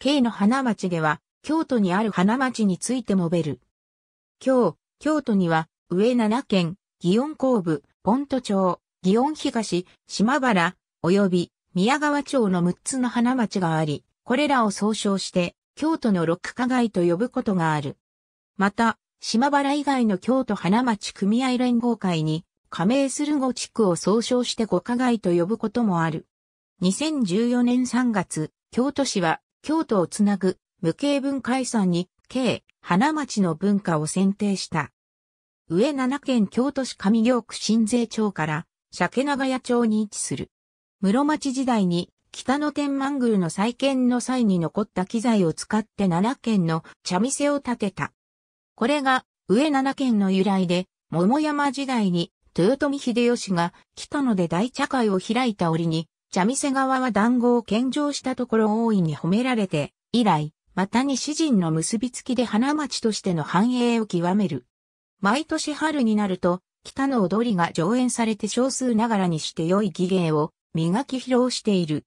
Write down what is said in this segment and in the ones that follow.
K の花町では、京都にある花町について述べる。今日、京都には、上7県、祇園工部、ポント町、祇園東、島原、及び宮川町の6つの花町があり、これらを総称して、京都の六花街と呼ぶことがある。また、島原以外の京都花町組合連合会に、加盟する五地区を総称して五花街と呼ぶこともある。2014年3月、京都市は京都をつなぐ無形文化遺産に、京、花町の文化を選定した。上七県京都市上京区新税町から、鮭長屋町に位置する。室町時代に、北野天満宮の再建の際に残った機材を使って七軒の茶店を建てた。これが、上七軒の由来で、桃山時代に、豊臣秀吉が北野で大茶会を開いた折に、茶店側は団子を献上したところ大いに褒められて、以来、またに詩人の結びつきで花街としての繁栄を極める。毎年春になると、北の踊りが上演されて少数ながらにして良い技芸を磨き披露している。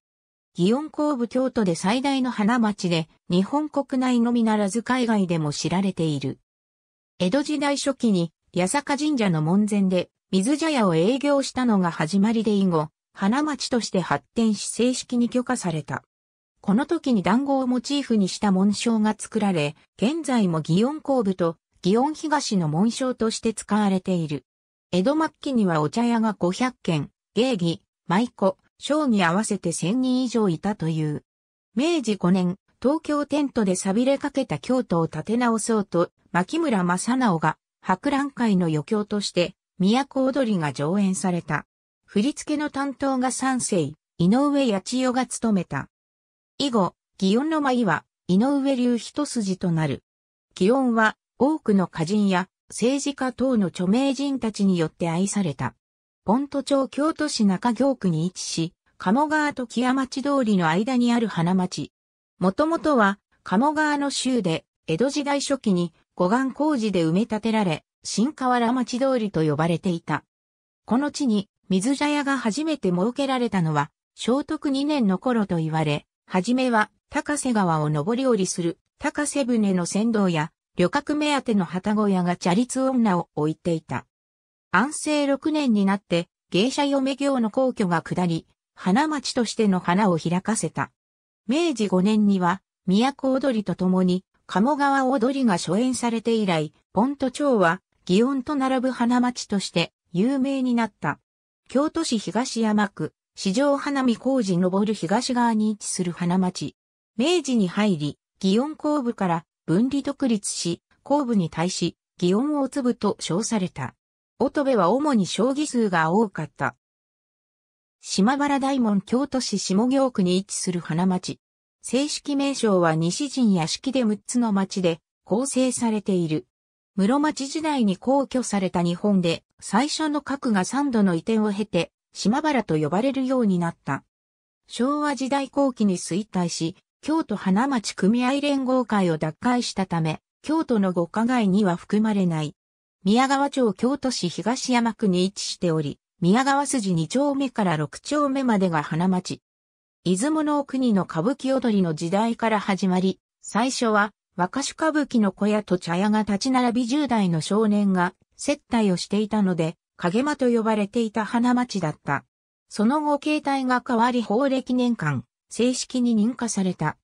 祇園工部京都で最大の花街で、日本国内のみならず海外でも知られている。江戸時代初期に、八坂神社の門前で、水茶屋を営業したのが始まりで以後、花町として発展し正式に許可された。この時に団子をモチーフにした紋章が作られ、現在も祇園後部と祇園東の紋章として使われている。江戸末期にはお茶屋が500軒、芸妓、舞妓、商に合わせて1000人以上いたという。明治5年、東京テントで錆びれかけた京都を建て直そうと、牧村正直が博覧会の余興として、都踊りが上演された。振り付けの担当が三世、井上八千代が務めた。以後、祇園の舞は、井上流一筋となる。祇園は、多くの歌人や、政治家等の著名人たちによって愛された。ポント町京都市中京区に位置し、鴨川と木屋町通りの間にある花町。もともとは、鴨川の州で、江戸時代初期に護岸工事で埋め立てられ、新河原町通りと呼ばれていた。この地に水茶屋が初めて設けられたのは、聖徳2年の頃と言われ、はじめは高瀬川を上り下りする高瀬船の船頭や旅客目当ての旗小屋が茶律女を置いていた。安政6年になって芸者嫁業の皇居が下り、花町としての花を開かせた。明治5年には都踊りとともに鴨川踊りが初演されて以来、ポント町は祇園と並ぶ花町として有名になった。京都市東山区、市場花見工事上る東側に位置する花町。明治に入り、祇園後部から分離独立し、後部に対し、祇園大粒と称された。乙部は主に将棋数が多かった。島原大門京都市下京区に位置する花町。正式名称は西陣屋敷で6つの町で構成されている。室町時代に皇居された日本で、最初の核が3度の移転を経て、島原と呼ばれるようになった。昭和時代後期に衰退し、京都花町組合連合会を脱会したため、京都の五花街には含まれない。宮川町京都市東山区に位置しており、宮川筋2丁目から6丁目までが花町。出雲の国の歌舞伎踊りの時代から始まり、最初は若手歌舞伎の小屋と茶屋が立ち並び10代の少年が接待をしていたので、影間と呼ばれていた花町だった。その後形態が変わり法暦年間、正式に認可された。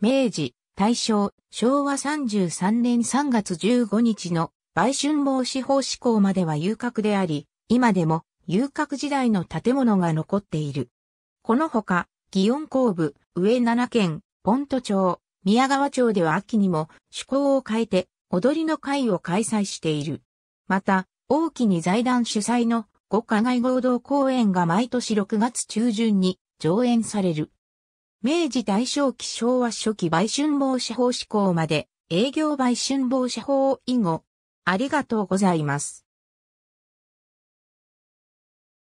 明治、大正、昭和33年3月15日の売春防止法施行までは遊郭であり、今でも遊郭時代の建物が残っている。このほか、祇園工部、上7県、ポント町、宮川町では秋にも趣向を変えて踊りの会を開催している。また、大きに財団主催の五課外合同公演が毎年6月中旬に上演される。明治大正期昭和初期売春防止法施行まで営業売春防止法以後、ありがとうございます。